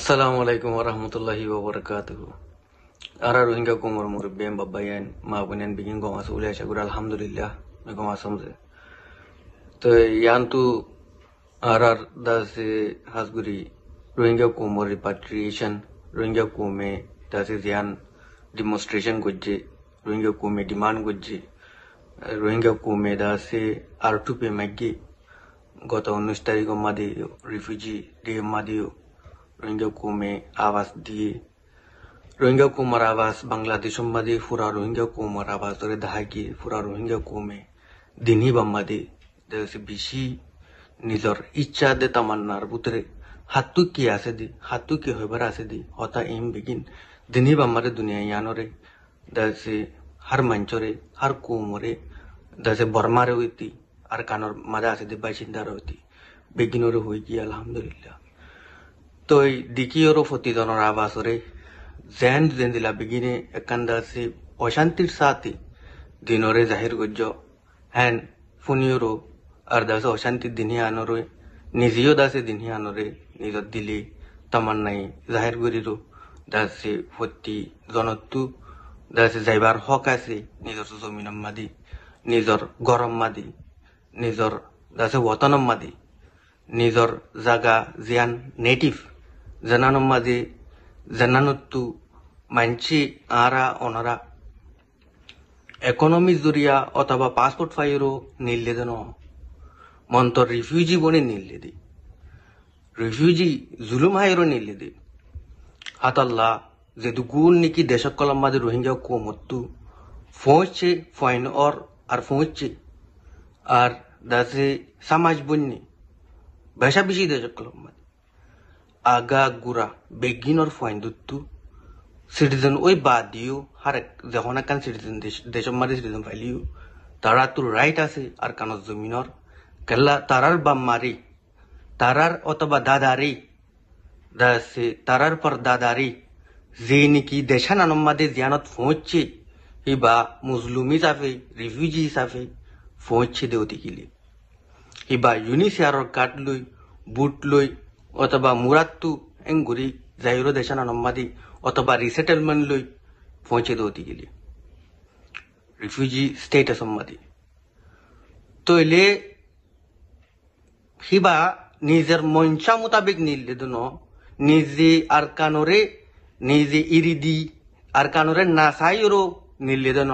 আসসালামু আলাইকুম রহমতুল্লাহি ওবরকাত আরা রোহিঙ্গা কুমর মুরব্বী বাব্বাইন মা বোনেন বিগিন গমাস উলে আশা করি আলহামদুলিল্লাহ গমাসম যে তো ইয়ান তু আর আর দাসে হাসগুড়ি রোহিঙ্গা কুমর রিপাট্রিয়েশন রোহিঙ্গা কুমে দাসে জিয়ান ডিমনস্ট্রেশন করছে রোহিঙ্গা কুমে ডিমান্ড করছে রোহিঙ্গা কুমে দাসে আর টু পে ম্যাগি গত উনিশ তারিখ মাদি রিফিউজি ডে মাদিও রোহিঙ্গা কৌমে আবাস দিয়ে রোহিঙ্গা কৌমার আওয়াজ বাংলাদেশ সম্বাদে ফুরা রোহিঙ্গা কুমার আবাস ধরে দাহাগি ফুরা রোহিঙ্গা কুমে দিনই বাম্মাদি বেশি নিজের ইচ্ছা দে তামান্নার বুতরে হাতু কি আছে দি হাতু কি হইবার আছে দি হতা এম বেগিন দিনই বাম্মারে দুনিয়া ইয়ানরে দেখছে হার মঞ্চরে হার কুমরে দেখছে বর্মারে হইতি আর কানোর মাঝে আছে দি বাসিন্দার হইতি বেগিনরে হই কি আলহামদুলিল্লাহ তই দ্বিতীয়রও ফতিদনর আবাসরে জেন জেন্দিলা বিগিনে একান্দাসি অশান্তিৰ সাথে দিনৰে জাহিৰ গজ্য হেন ফুনিয়রও আর দাসে অশান্তির দিনে আনরে নিজেও দাসে দিনে আনরে নিজর দিলি তামান্নাই জাহির করিরো দাসে ফতি জনতু দাসে যাইবাৰ হক আছে নিজৰ জমিনম মাদি নিজৰ গৰম মাদি নিজর দাসে ওতনম মাদি নিজৰ জাগা জিয়ান নেটিভ జననుమ్మది జననుత్తు మంచి ఆరా ఒనరా ಎಕನಮಿ ಜುರಿಯಾ ಅಥವಾ ಪಾಸ್ಪೋರ್ಟ್ ಫೈರು ನಿಲ್ಲಿದನೋ ಮಂತ ರಿಫ್ಯೂಜಿ ಬೋಣಿ ನಿಲ್ಲಿದಿ ರಿಫ್ಯೂಜಿ ಜುಲುಮ್ ಹಾಯಿರು ನಿಲ್ಲಿದಿ ಹತಲ್ಲ ಜೆದು ಗೂನ್ ನಿಕಿ ದೇಶಕ್ಕೊಲಂಬಾದಿ ರೋಹಿಂಗ್ಯಾ ಕೋಮತ್ತು ಫೋಂಚೆ ಫೈನ್ ಆರ್ আর ফোঁচে আর দাসে সামাজ বন্যি ভাষা বেশি দেশ কলম্বাদ aga gura beginner findutu citizen oi badiu har jahona kan citizen desh mari citizen value taratu right ase ar kan zuminor kala tarar bamari tarar otoba dadari dasi tarar par dadari zeni ki deshan anumade zyanat phonchi iba muslimi safi refugee safi phonchi deuti kili iba unisiar kat lui বুট লৈ অথবা মুরাত্তু এঙ্গুরি জাহিরো দেশানা নম্মাদি অথবা resettlement লই পৌঁছে দৌতি গেলি refugee status সম্মাদি এলে হিবা নিজের মঞ্চা মোতাবেক নিলে দুন নিজে আর কানরে নিজে ইরিদি আর কানরে ওর নিলে দেন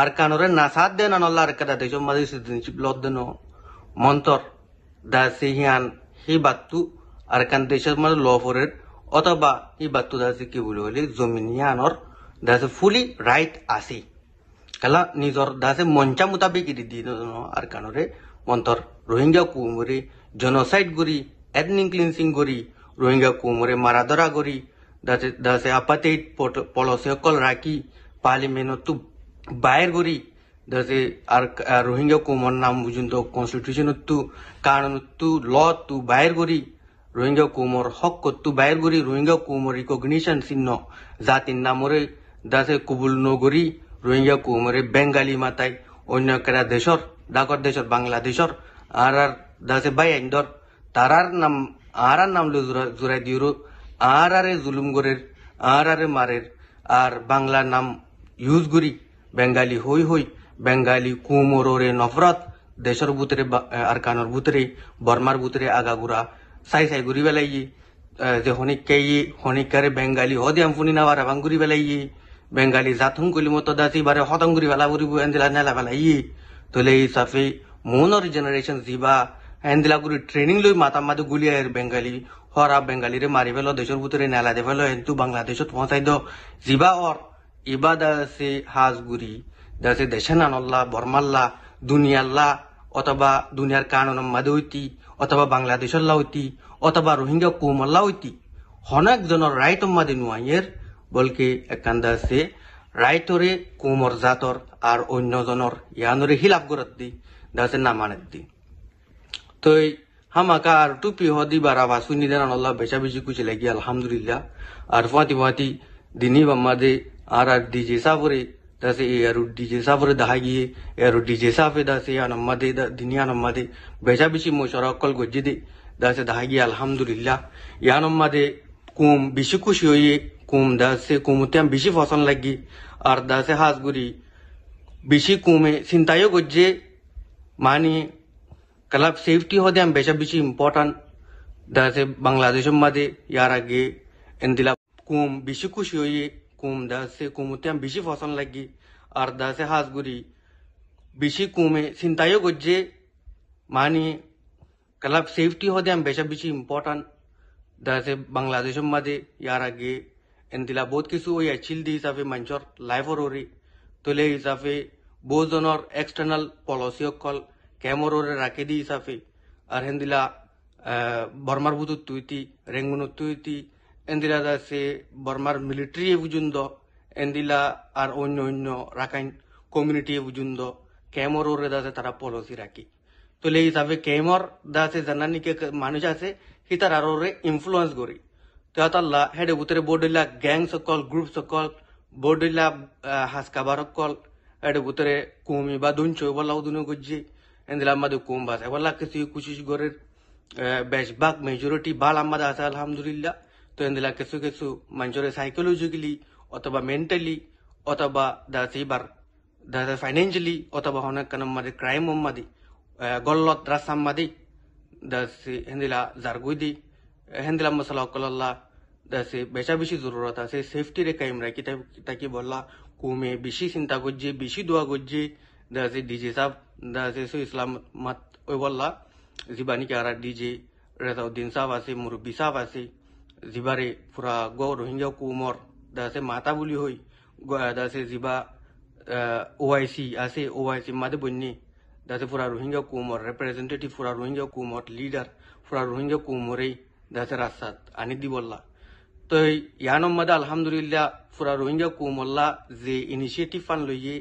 আর কানরে নাসাত দেন আর কাদা দেশ মাঝে লদ দেন মন্তর দা সিহিয়ান battu arkan deshat mar law for it otaba he battu dasi ki bulu holi zominian or dasi fully right asi kala nizor dasi moncha mutabik idi dino arkanore montor Rohingya কুমরে জনসাইড গরি এথনিক ক্লিনসিং গরি রোহিঙ্গা কুমরে মারাদরা গরি দাসে আপাতেইট পলসে অকল রাখি পার্লিমেন্টতো বাইর গরি ধরতে আর রোহিঙ্গা কোমর নাম পর্যন্ত কনস্টিটিউশন তু কারণ তু ল তু বাইর করি রোহিঙ্গা কোমর হক তু বাইর করি রোহিঙ্গা কোমর রিকগনিশন চিহ্ন জাতির নামরে দাসে কবুল নগরি রোহিঙ্গা কোমরে বেঙ্গালি মাতাই অন্য কেরা দেশর ডাকর দেশর বাংলাদেশর আর আর দাসে বাই আইন্দর তারার নাম আর আর নাম জোরাই দিওর আর আরে জুলুম গরের আর আরে মারের আর বাংলা নাম ইউজ করি বেঙ্গালি হই হই বেঙ্গালি কুমোরোরে নফরত দেশের বুতরে আরকানোর বুতরে বর্মার বুতরে আগাগুড়া সাই সাই ঘুরি বেলাই যে হনিকে হনিকারে বেঙ্গালি হদে আমফুনি না আর আবাং ঘুরি বেলাই বেঙ্গালি জাথুং কলি মতো দাসি বারে হতং ঘুরি বেলা ঘুরি এন্দিলা নেলা বেলাই তোলে এই সাফে মোনর জেনারেশন জিবা এন্দিলা গুরি ট্রেনিং লই মাতা মাতে গুলিয়ার বেঙ্গালি হরা বেঙ্গালিরে মারি ফেল দেশের ভিতরে নেলা দে ফেল এন্তু বাংলাদেশত পৌঁছাই দ জিবা অর ইবাদ আছে হাজগুড়ি যাতে দেশানানল্লা বর্মাল্লা দুনিয়াল্লা অথবা দুনিয়ার কারণ মাদে হইতি অথবা বাংলাদেশের লাউতি অথবা রোহিঙ্গা কুমল্লা ঐতি হনেক জনের রায় মাদে নুয়াইয়ের বলকে একান্দা আছে রাইটরে কুমর জাতর আর অন্যজনের ইয়ানরে হিলাফ করত দি দাসে নামানত দি তো হামাকা আর টুপি হদি বারা বা শুনি দেন বেচা বেশি কুচি লাগি আলহামদুলিল্লাহ আর ফাঁতি ফাঁতি দিনী বাম্মাদে আর আর যে সাবরে ডিজে 에어로 디제사 버르 다하기 에어로 디제사 페 다시 아남마데 디니아 남마데 베자비시 모셔라 컬 고지데 다시 다하기 알함두릴라 야남마데 কুম বেশি খুশি হয়ে কুম দাসে কুমতে আমি বেশি ফসল লাগি আর দাসে হাঁসগুড়ি বেশি কুমে চিন্তায়ও করছে মানে ক্লাব সেফটি হতে আমি বেশা বেশি ইম্পর্টেন্ট দাসে বাংলাদেশের মাঝে ইয়ার আগে এনদিলা কুম বেশি খুশি হয়ে কুমদাসে কুমুতে আমি বেশি ফসল লাগি আর দাসে হাঁসগুড়ি বেশি কুমে চিন্তাইও করছে মানি কালা সেফটি হতে আমি বেশা বেশি ইম্পর্টেন্ট দাসে বাংলাদেশের মাঝে ইয়ার আগে এনতিলা বহুত কিছু ওই আছিল দি হিসাবে মানুষের লাইফর ওরে তোলে হিসাবে জনের এক্সটার্নাল পলিসি অকল কেমর ওরে রাখে দি হিসাবে আর দিলা বর্মার বুতুর তুইতি রেঙ্গুনুর তুইতি এন্দিলা দাসে বর্মার মিলিটারি পর্যন্ত এন্দিলা আর অন্য অন্য রাখাইন কমিউনিটি পর্যন্ত কেমর ওরে দাসে তারা পলিসি রাখি তো এই হিসাবে কেমর দাসে জানানিকে মানুষ আছে সি তার আর ওরে ইনফ্লুয়েন্স করি তো তাল্লা হেডে উতরে বডিলা গ্যাং সকল গ্রুপ সকল হাস হাসকাবার সকল হেডে উতরে কুমি বা দুঞ্চ বলা উদুন গজ্জি এন্দিলা আমাদের কুম বাসে বলা কিছু কুচিশ গরের ভাগ মেজরিটি বাল আমাদের আছে আলহামদুলিল্লাহ তো এন্দলা কিছু কিছু মানুষের সাইকোলজিক্যালি অথবা মেন্টালি অথবা দাসি বার দাদা ফাইন্যান্সিয়ালি অথবা অনেক কারণ মাদি ক্রাইম মাদি গল্লত রাসাম মাদি দাসি হেন্দিলা জারগুই দি হেন্দিলা মশলা অকল্লা দাসি বেচা বেশি জরুরত আছে সেফটি রে কাইম রাখি তাকে বললা কুমে বেশি চিন্তা করছি বেশি দোয়া করছি দাসি ডিজে সাহ দাসি সু ইসলাম মাত ওই বললা জীবানিকে আর ডিজে রেজাউদ্দিন সাহ আছে মুরব্বী সাহ আছে জিবাৰে পুৰা গ ৰোহিংগা কুমৰ দাসে মাতা বুলি হৈ দাসে জিবা অ' আই চি আছে অ' আই চি মাদে বন্যী দাসে পুৰা ৰোহিংগা কুমৰ ৰেপ্ৰেজেণ্টেটিভ পুৰা ৰোহিংগা কুমৰ লিডাৰ পুৰা ৰোহিংগা কুমৰেই দাসে ৰাস্তাত আনি দিবলা তই ইয়ানম মাদে আলহামদুলিল্লা পুৰা ৰোহিংগা কুমৰলা যে ইনিচিয়েটিভ আন লৈয়ে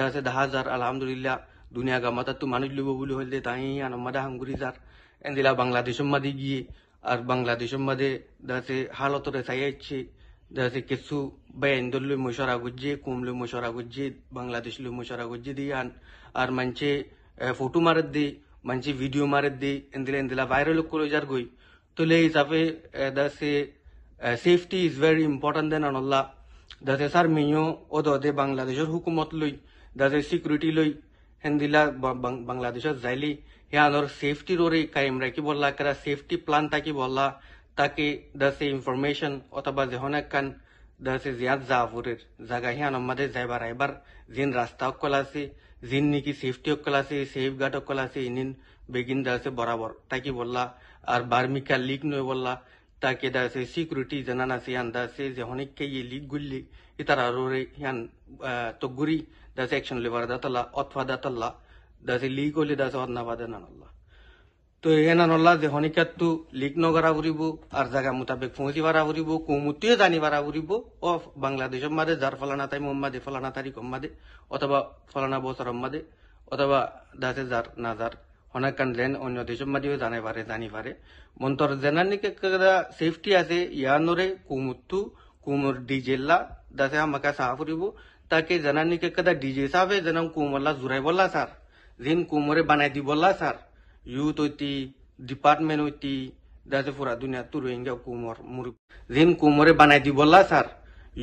দাসে দাহ হাজাৰ আলহামদুলিল্লা দুনিয়া গামাতাতো মানুহ লব বুলি হল দে তাই ইয়ানম মাদে হাংগুৰি যাৰ এন্দিলা বাংলাদেশৰ মাদে গিয়ে আর বাংলাদেশের মাঝে দাসে হালতরে চাইছি দাসে কিছু বেআইনদর লই মশারা গুজি কুম লই মশরা গুজি বাংলাদেশ লই মশারা গুজি দি আন আর মানছে ফটো মারে দি মানছে ভিডিও মারে দি এন্দিলে এন্দিলা ভাইরাল করে যার গই তো লে হিসাবে দাসে safety is very important then আনল্লা দাসে স্যার মিও ও দে বাংলাদেশের হুকুমত লই দাসে সিকিউরিটি লই ಹಿಂದಿಲ್ಲ যাইলি ಜೈಲಿ সেফটি রোরে ರೋರಿ ಕೈಮ್ರಾಕಿ বললা কারা সেফটি প্লান ತಾಕಿ বললা তাকে দাসে ইনফরমেশন অথবা যেহন একখান দাসে জিয়াত জাফুরের জায়গা হিয়ান আমাদের যাইবার আইবার জিন রাস্তা অকল আছে জিন নাকি সেফটি অকল আছে সেফ গার্ড অকল আছে ইনিন বেগিন দাসে বরাবর তাকি বললা আর বার্মিকা লিগ নয় বললা তাকে দাসে সিকিউরিটি জানান আছে ইয়ান দাসে কে ইয়ে লিগ গুললি ইতারা রোরে ইয়ান তগুরি that's actionable vardatalla athwa datalla that's illegally that's ornavadanalla তো এনানল্লা যে হনিকাতটো লিক নগরা ফুৰিব আৰু জাগা মোতাবেক পহুঁচি পাৰা ফুৰিব কুমুটিয়ে জানি পাৰা ফুৰিব অ বাংলাদেশৰ মাদে যাৰ ফলানা তাই মোম্মাদে ফলানা তাৰিখ অম্মাদে অথবা ফলানা বছৰ অম্মাদে অথবা দাসে যাৰ নাযাৰ হনাকান যেন অন্য দেশৰ মাদেও জানে পাৰে জানি পাৰে মন্তৰ জেনা নেকি চেফটি আছে ইয়ানৰে কুমুটটো কুমুৰ ডি জেলা দাসে আমাকে চাহ ফুৰিব তাকে জানানিকে কদা ডিজে সাহে জানাম কুমল্লা জুড়াই বললা স্যার জিন কুমরে বানাই দি বললা স্যার ইউথ ঐতি ডিপার্টমেন্ট ঐতি দাসে পুরা দুনিয়া তু রোহিঙ্গা কুমর মুর জিন কুমরে বানাই দি বললা স্যার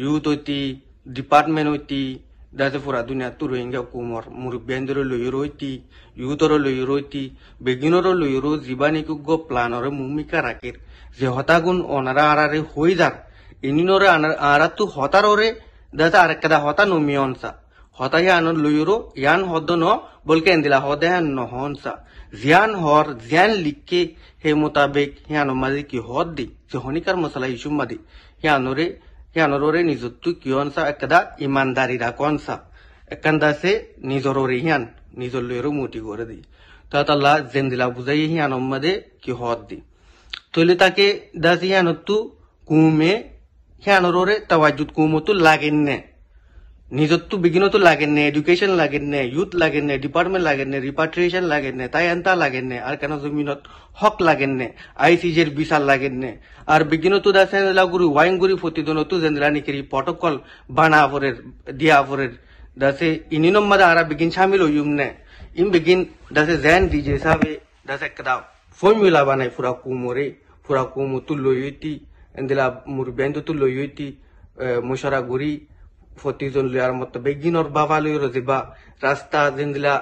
ইউথ ঐতি ডিপার্টমেন্ট ঐতি দাসে পুরা দুনিয়া তু রোহিঙ্গা কুমর মুর বেন্দ্র লইর ঐতি ইউথর লইর ঐতি বেগিনর লইর জীবানিক গ প্লানর ভূমিকা রাখির যে হতাগুণ অনারা আড়ারে হয়ে যার ইনিনরে আড়াত হতারে දස අරකද හොත නුමියෝන්ස හොතයනු ලුයුරු යන් හොදනෝ බොල්කෙන්දිල හොදයන් නොහොන්ස ්‍යයන් හෝර් ජයන් ලික්කේ හෙමුතාබෙක් යනු මදිකි හොද්දි සිහොනිකර මසල ශුම්මද යනුරේ යනුරෝරේ නිසුත්තු කියෝන්ස එකද ඉමන්දරිද කොන්ස එකන්දසේ නිසොරෝරීහයන් නිසොල්ලුවරු මූටි ගොරදී තතල්ලා සෙන්දිලා පුුසයහි අනොම්මද කිහොද්දි. තුළිතකේ දසිය අනුත්තු කූමේ খেয়ানোরে তাওয়াজুদ কুমতো লাগেন না নিজত্ব বিগিনতো লাগেন নে এডুকেশন লাগেন নে ইউথ লাগেন নে ডিপার্টমেন্ট লাগেন নে রিপাট্রিয়েশন লাগেন নে তাই এন্তা লাগেন নে আর কেন জমিনত হক লাগেন না আইসিজের বিচার লাগেন নে আর বিগিনতো দাসেন লাগুরি ওয়াইংগুরি ফতিদনতো জেন্দ্রানিকেরি প্রটোকল বানা আফরের দিয়া আফরের দাসে ইনিনম মাদা আর বিঘিন সামিল হইম নে ইম বিঘিন দাসে জেন ডিজে হিসাবে দাসে কদা ফর্মুলা বানাই ফুরা কুমোরে ফুরা কুমতো লইতি এন্দিলা মোর বেন্দুত লইতি মশারা ঘুরি ফতিজন লই আর মত বেগিনর বাবা লই জিবা রাস্তা যেন্দিলা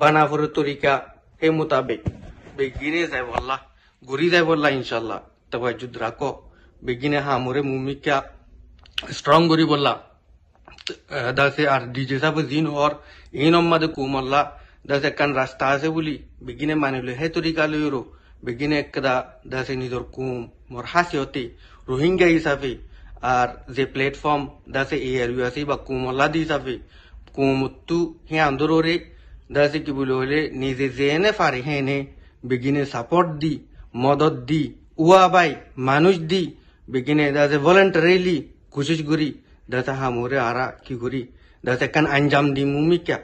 বানাবর তরিকা সেই মোতাবেক বেগিনে যাই বললা ঘুরি যাই বললা ইনশাল্লাহ তবে যুদ্ধ রাখো বেগিনে হা মোরে মুমিকা স্ট্রং ঘুরি বললা দাসে আর ডিজে সাহ জিন হর ইন অম্মাদে কুমল্লা দাসে কান রাস্তা আছে বলি বেগিনে মানিলো হে তরিকা লইরো বেগিনে একদা দাসে নিজের কুম মর হাসি হতি রোহিঙ্গা হিসাবে আর যে প্ল্যাটফর্ম দাসে এ আর আছে বা কুমলাদি হিসাবে কুমত্তু হে আন্দোলরে দাসে কি বলে হলে নিজে এনে ফারে এনে বেগিনে সাপোর্ট দি মদত দি উয়া বাই মানুষ দি বেগিনে দাসে ভলেন্টারিলি কোশিশ করি দাসে হামরে আরা কি করি দাসে কান আঞ্জাম দি মুমিকা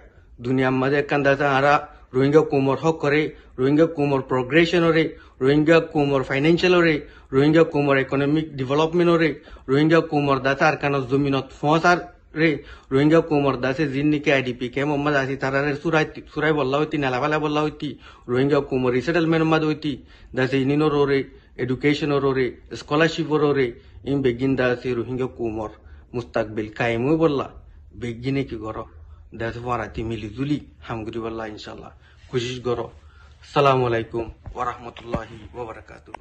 দুনিয়ার মাঝে কান দাসে আরা রোহিঙ্গা কুমর হকরে রোহিঙ্গা কুমর প্রগ্রেশনরে রোহিঙ্গা কুমর ফাইনেন্সিয়েলরে রোহিঙ্গা কুমর ইকোনমিক ডেভেলপমেন্টরে রোহিঙ্গা কুমর দাতা আরকান জমিনত ফসার রে রোহিঙ্গা কুমর দাসে জিন্নিকে আইডিপি কে মোহাম্মদ আসি তারারে সুরাই সুরাই বল্লা হইতি নালাভালা বল্লা হইতি রোহিঙ্গা কুমর রিসেটেলমেন্ট মাদ হইতি দাসে ইনিনোর রে এডুকেশন রে স্কলারশিপ রে ইম বেগিন দাসে রোহিঙ্গা কুমর মুস্তাকবিল কায়েমই বললা বেগিনে কি গরম datu wara timili zuli hamguri wala inshallah kujish assalamualaikum warahmatullahi wabarakatuh